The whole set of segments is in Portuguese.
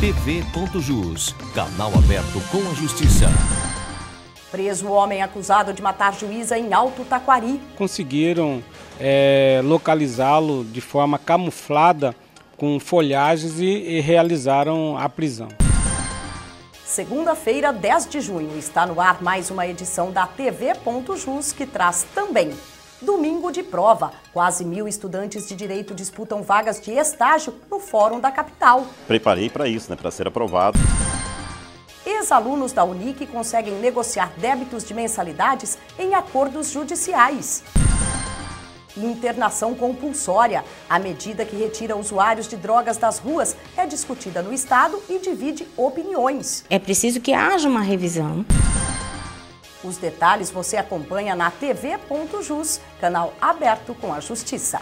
tv.jus, canal aberto com a justiça. Preso o homem acusado de matar juíza em Alto Taquari. Conseguiram é, localizá-lo de forma camuflada com folhagens e, e realizaram a prisão. Segunda-feira, 10 de junho, está no ar mais uma edição da TV.jus que traz também Domingo de prova. Quase mil estudantes de direito disputam vagas de estágio no Fórum da Capital. Preparei para isso, né? Para ser aprovado. Ex-alunos da Unic conseguem negociar débitos de mensalidades em acordos judiciais internação compulsória. A medida que retira usuários de drogas das ruas é discutida no Estado e divide opiniões. É preciso que haja uma revisão. Os detalhes você acompanha na TV.jus, canal aberto com a Justiça.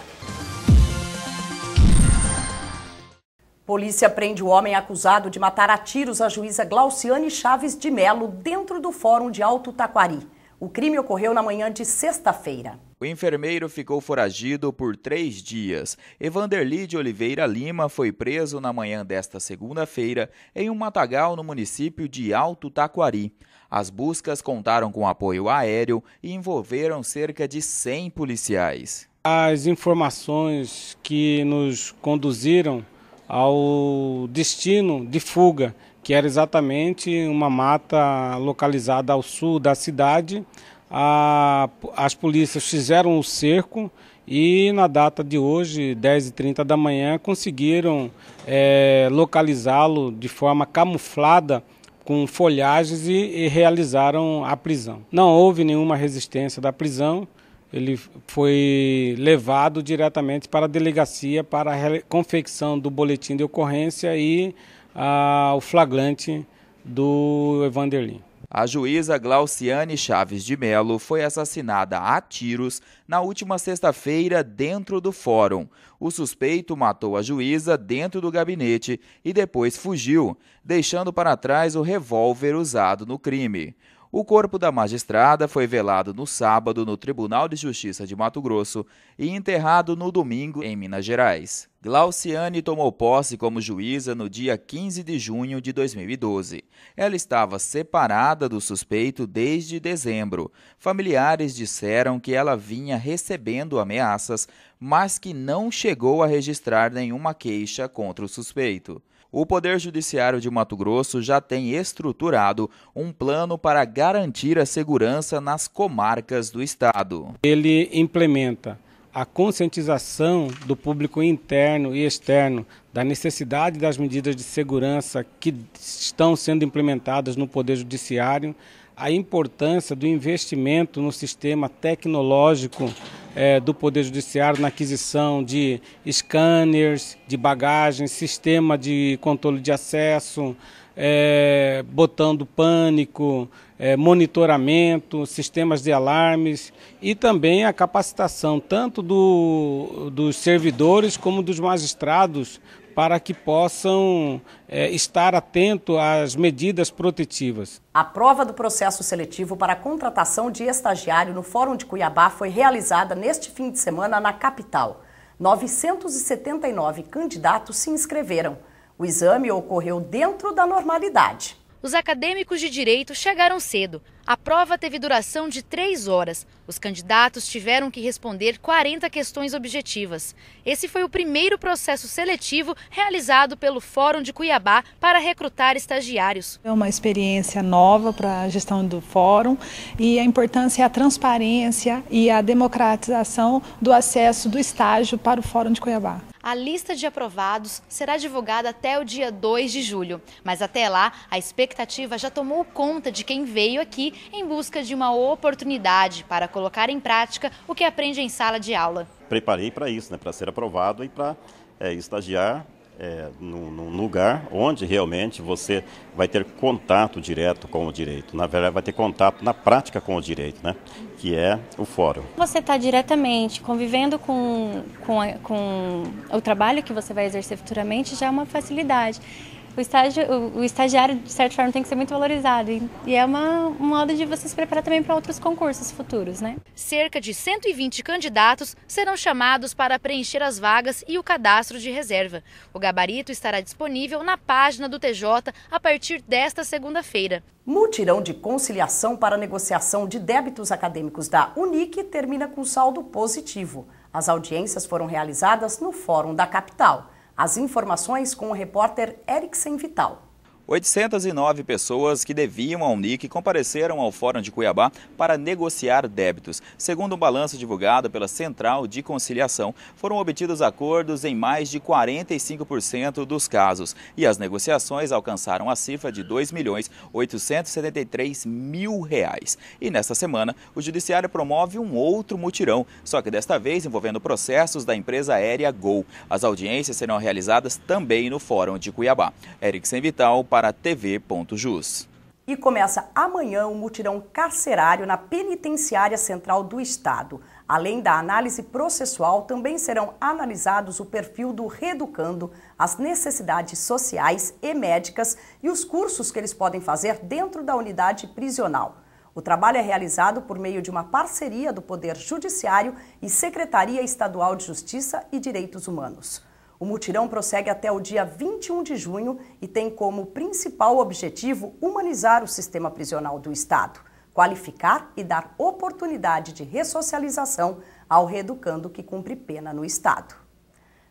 Polícia prende o homem acusado de matar a tiros a juíza Glauciane Chaves de Melo dentro do Fórum de Alto Taquari. O crime ocorreu na manhã de sexta-feira. O enfermeiro ficou foragido por três dias. Evanderli de Oliveira Lima foi preso na manhã desta segunda-feira em um matagal no município de Alto Taquari. As buscas contaram com apoio aéreo e envolveram cerca de 100 policiais. As informações que nos conduziram ao destino de fuga, que era exatamente uma mata localizada ao sul da cidade, a, as polícias fizeram o cerco e na data de hoje, 10h30 da manhã, conseguiram é, localizá-lo de forma camuflada com folhagens e, e realizaram a prisão. Não houve nenhuma resistência da prisão, ele foi levado diretamente para a delegacia para a confecção do boletim de ocorrência e ah, o flagrante do Evanderlin. A juíza Glauciane Chaves de Melo foi assassinada a tiros na última sexta-feira dentro do fórum. O suspeito matou a juíza dentro do gabinete e depois fugiu, deixando para trás o revólver usado no crime. O corpo da magistrada foi velado no sábado no Tribunal de Justiça de Mato Grosso e enterrado no domingo em Minas Gerais. Glauciane tomou posse como juíza no dia 15 de junho de 2012. Ela estava separada do suspeito desde dezembro. Familiares disseram que ela vinha recebendo ameaças, mas que não chegou a registrar nenhuma queixa contra o suspeito o Poder Judiciário de Mato Grosso já tem estruturado um plano para garantir a segurança nas comarcas do estado. Ele implementa a conscientização do público interno e externo da necessidade das medidas de segurança que estão sendo implementadas no Poder Judiciário, a importância do investimento no sistema tecnológico é, do Poder Judiciário na aquisição de scanners, de bagagens, sistema de controle de acesso, é, botão do pânico, é, monitoramento, sistemas de alarmes e também a capacitação tanto do, dos servidores como dos magistrados para que possam é, estar atento às medidas protetivas. A prova do processo seletivo para a contratação de estagiário no Fórum de Cuiabá foi realizada neste fim de semana na capital. 979 candidatos se inscreveram. O exame ocorreu dentro da normalidade. Os acadêmicos de direito chegaram cedo. A prova teve duração de três horas. Os candidatos tiveram que responder 40 questões objetivas. Esse foi o primeiro processo seletivo realizado pelo Fórum de Cuiabá para recrutar estagiários. É uma experiência nova para a gestão do Fórum e a importância é a transparência e a democratização do acesso do estágio para o Fórum de Cuiabá. A lista de aprovados será divulgada até o dia 2 de julho, mas até lá a expectativa já tomou conta de quem veio aqui em busca de uma oportunidade para colocar em prática o que aprende em sala de aula. Preparei para isso, né, para ser aprovado e para é, estagiar é, num, num, lugar onde realmente você vai ter contato direto com o direito. Na verdade, vai ter contato na prática com o direito, né? que é o fórum. Você está diretamente convivendo com, com, com o trabalho que você vai exercer futuramente já é uma facilidade o, estágio, o, o, estagiário, de certa forma, tem que ser muito valorizado. E, e é uma, um modo de você se preparar também para outros concursos futuros, né? Cerca de 120 candidatos serão chamados para preencher as vagas e o cadastro de reserva. O gabarito estará disponível na página do TJ a partir desta segunda-feira. Mutirão de conciliação para negociação de débitos acadêmicos da Unic termina com saldo positivo. As audiências foram realizadas no Fórum da Capital. As informações com o repórter Erickson Vital. 809 pessoas que deviam ao NIC compareceram ao Fórum de Cuiabá para negociar débitos. Segundo um balanço divulgado pela Central de Conciliação, foram obtidos acordos em mais de 45% dos casos e as negociações alcançaram a cifra de R$ milhões mil reais. E nesta semana, o Judiciário promove um outro mutirão, só que desta vez envolvendo processos da empresa aérea Gol. As audiências serão realizadas também no Fórum de Cuiabá. Eric Vital para para tv.jus. E começa amanhã um mutirão carcerário na Penitenciária Central do Estado. Além da análise processual, também serão analisados o perfil do reeducando, as necessidades sociais e médicas e os cursos que eles podem fazer dentro da unidade prisional. O trabalho é realizado por meio de uma parceria do Poder Judiciário e Secretaria Estadual de Justiça e Direitos Humanos. O mutirão prossegue até o dia 21 de junho e tem como principal objetivo humanizar o sistema prisional do Estado, qualificar e dar oportunidade de ressocialização ao reeducando que cumpre pena no Estado.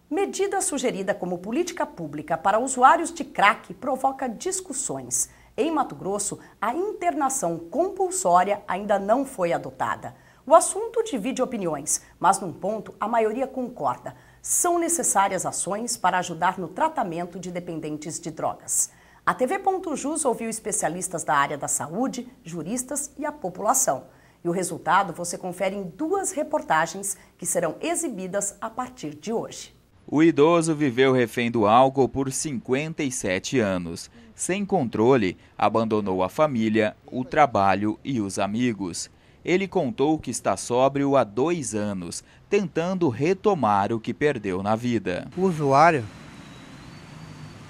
Medida sugerida como política pública para usuários de crack provoca discussões. Em Mato Grosso, a internação compulsória ainda não foi adotada. O assunto divide opiniões, mas num ponto a maioria concorda são necessárias ações para ajudar no tratamento de dependentes de drogas. A TV Jus ouviu especialistas da área da saúde, juristas e a população. E o resultado você confere em duas reportagens que serão exibidas a partir de hoje. O idoso viveu refém do álcool por 57 anos. Sem controle, abandonou a família, o trabalho e os amigos. Ele contou que está sóbrio há dois anos, tentando retomar o que perdeu na vida. O usuário,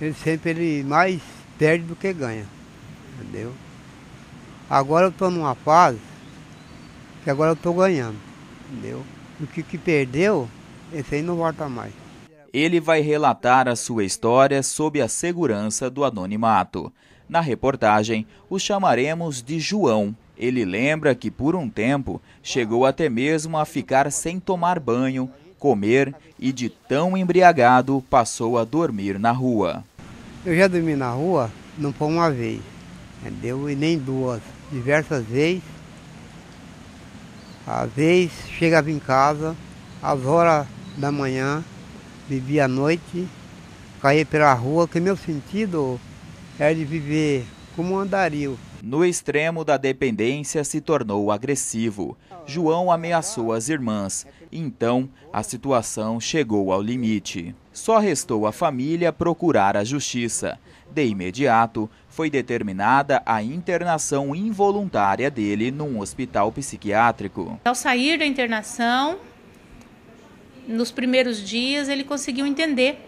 ele sempre ele mais perde do que ganha, entendeu? Agora eu estou numa fase que agora eu estou ganhando, entendeu? O que, que perdeu, esse aí não volta mais. Ele vai relatar a sua história sob a segurança do anonimato. Na reportagem, o chamaremos de João ele lembra que, por um tempo, chegou até mesmo a ficar sem tomar banho, comer e, de tão embriagado, passou a dormir na rua. Eu já dormi na rua, não foi uma vez, entendeu? E nem duas, diversas vezes. Às vezes chegava em casa, às horas da manhã, vivia à noite, caía pela rua, que meu sentido era de viver como um andarilho no extremo da dependência, se tornou agressivo. João ameaçou as irmãs. Então, a situação chegou ao limite. Só restou a família procurar a justiça. De imediato, foi determinada a internação involuntária dele num hospital psiquiátrico. Ao sair da internação, nos primeiros dias, ele conseguiu entender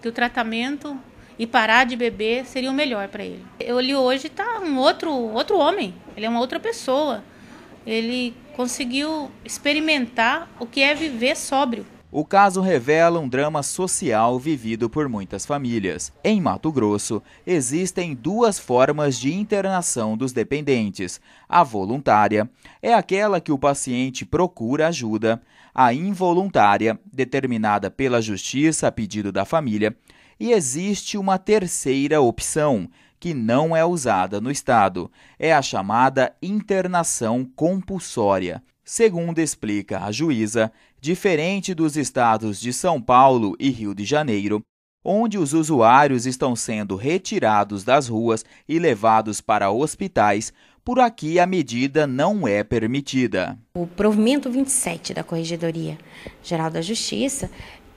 que o tratamento e parar de beber seria o melhor para ele. Ele hoje está um outro, outro homem, ele é uma outra pessoa. Ele conseguiu experimentar o que é viver sóbrio. O caso revela um drama social vivido por muitas famílias. Em Mato Grosso, existem duas formas de internação dos dependentes: a voluntária, é aquela que o paciente procura ajuda, a involuntária, determinada pela justiça a pedido da família, e existe uma terceira opção, que não é usada no Estado. É a chamada internação compulsória. Segundo explica a juíza, diferente dos estados de São Paulo e Rio de Janeiro, onde os usuários estão sendo retirados das ruas e levados para hospitais, por aqui a medida não é permitida. O provimento 27 da Corregedoria Geral da Justiça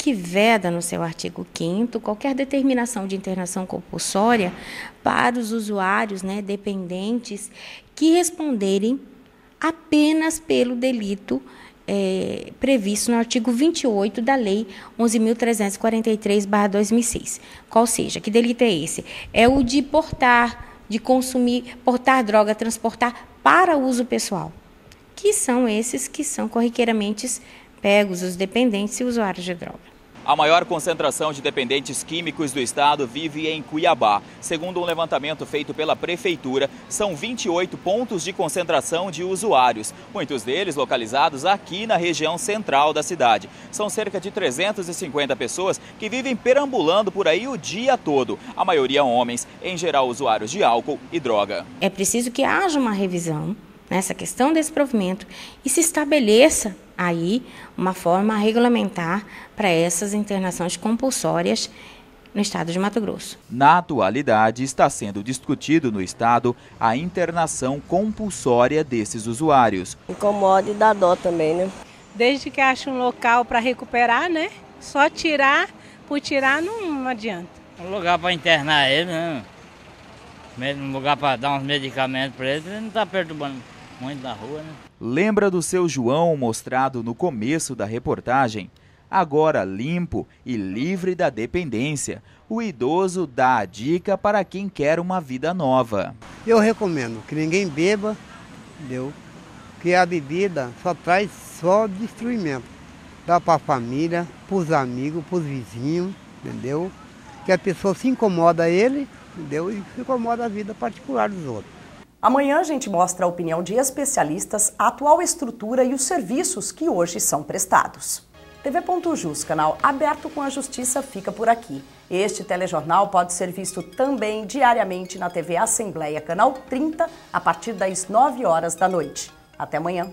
que veda no seu artigo 5 qualquer determinação de internação compulsória para os usuários né, dependentes que responderem apenas pelo delito é, previsto no artigo 28 da Lei 11.343-2006. Qual seja, que delito é esse? É o de portar, de consumir, portar droga, transportar para uso pessoal, que são esses que são corriqueiramente pegos os dependentes e usuários de droga. A maior concentração de dependentes químicos do estado vive em Cuiabá. Segundo um levantamento feito pela prefeitura, são 28 pontos de concentração de usuários, muitos deles localizados aqui na região central da cidade. São cerca de 350 pessoas que vivem perambulando por aí o dia todo, a maioria homens, em geral usuários de álcool e droga. É preciso que haja uma revisão nessa questão desse provimento e se estabeleça aí uma forma regulamentar para essas internações compulsórias no estado de Mato Grosso. Na atualidade, está sendo discutido no estado a internação compulsória desses usuários. Incomoda e dá dó também, né? Desde que ache um local para recuperar, né? Só tirar por tirar não adianta. É um lugar para internar ele, né? Um lugar para dar uns medicamentos para ele, ele não está perturbando muito rua, né? Lembra do seu João mostrado no começo da reportagem? Agora limpo e livre da dependência, o idoso dá a dica para quem quer uma vida nova. Eu recomendo que ninguém beba, deu, que a bebida só traz só destruimento. Dá para a família, para os amigos, para os vizinhos, entendeu? Que a pessoa se incomoda ele, entendeu? E se incomoda a vida particular dos outros. Amanhã a gente mostra a opinião de especialistas, a atual estrutura e os serviços que hoje são prestados. TV Jus, canal aberto com a justiça, fica por aqui. Este telejornal pode ser visto também diariamente na TV Assembleia, canal 30, a partir das 9 horas da noite. Até amanhã.